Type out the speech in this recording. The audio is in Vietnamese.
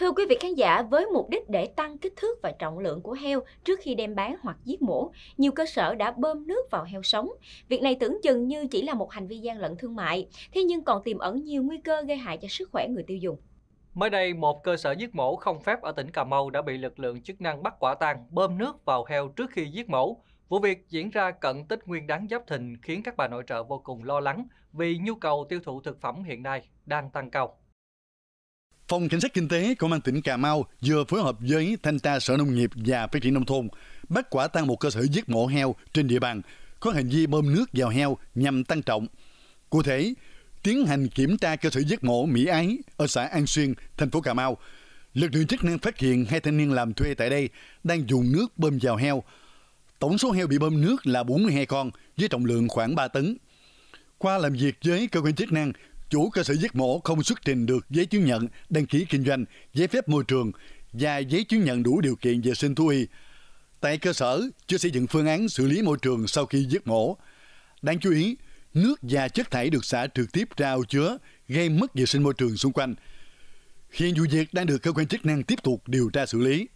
Thưa quý vị khán giả, với mục đích để tăng kích thước và trọng lượng của heo trước khi đem bán hoặc giết mổ, nhiều cơ sở đã bơm nước vào heo sống. Việc này tưởng chừng như chỉ là một hành vi gian lận thương mại, thế nhưng còn tiềm ẩn nhiều nguy cơ gây hại cho sức khỏe người tiêu dùng. Mới đây, một cơ sở giết mổ không phép ở tỉnh Cà Mau đã bị lực lượng chức năng bắt quả tang bơm nước vào heo trước khi giết mổ. Vụ việc diễn ra cận Tết Nguyên đáng Giáp thình khiến các bà nội trợ vô cùng lo lắng vì nhu cầu tiêu thụ thực phẩm hiện nay đang tăng cao. Phòng Cảnh sát Kinh tế Công an tỉnh Cà Mau vừa phối hợp với Thanh tra Sở Nông nghiệp và Phát triển Nông thôn bắt quả tăng một cơ sở giết mổ heo trên địa bàn có hành vi bơm nước vào heo nhằm tăng trọng. Cụ thể, tiến hành kiểm tra cơ sở giết mổ Mỹ Ái ở xã An Xuyên, thành phố Cà Mau, lực lượng chức năng phát hiện hai thanh niên làm thuê tại đây đang dùng nước bơm vào heo. Tổng số heo bị bơm nước là 42 con với trọng lượng khoảng 3 tấn. Qua làm việc với cơ quan chức năng, chủ cơ sở giết mổ không xuất trình được giấy chứng nhận đăng ký kinh doanh, giấy phép môi trường và giấy chứng nhận đủ điều kiện vệ sinh thú y. Tại cơ sở chưa xây dựng phương án xử lý môi trường sau khi giết mổ. Đáng chú ý, nước và chất thải được xả trực tiếp ra ao chứa, gây mất vệ sinh môi trường xung quanh. Hiện vụ việc đang được cơ quan chức năng tiếp tục điều tra xử lý.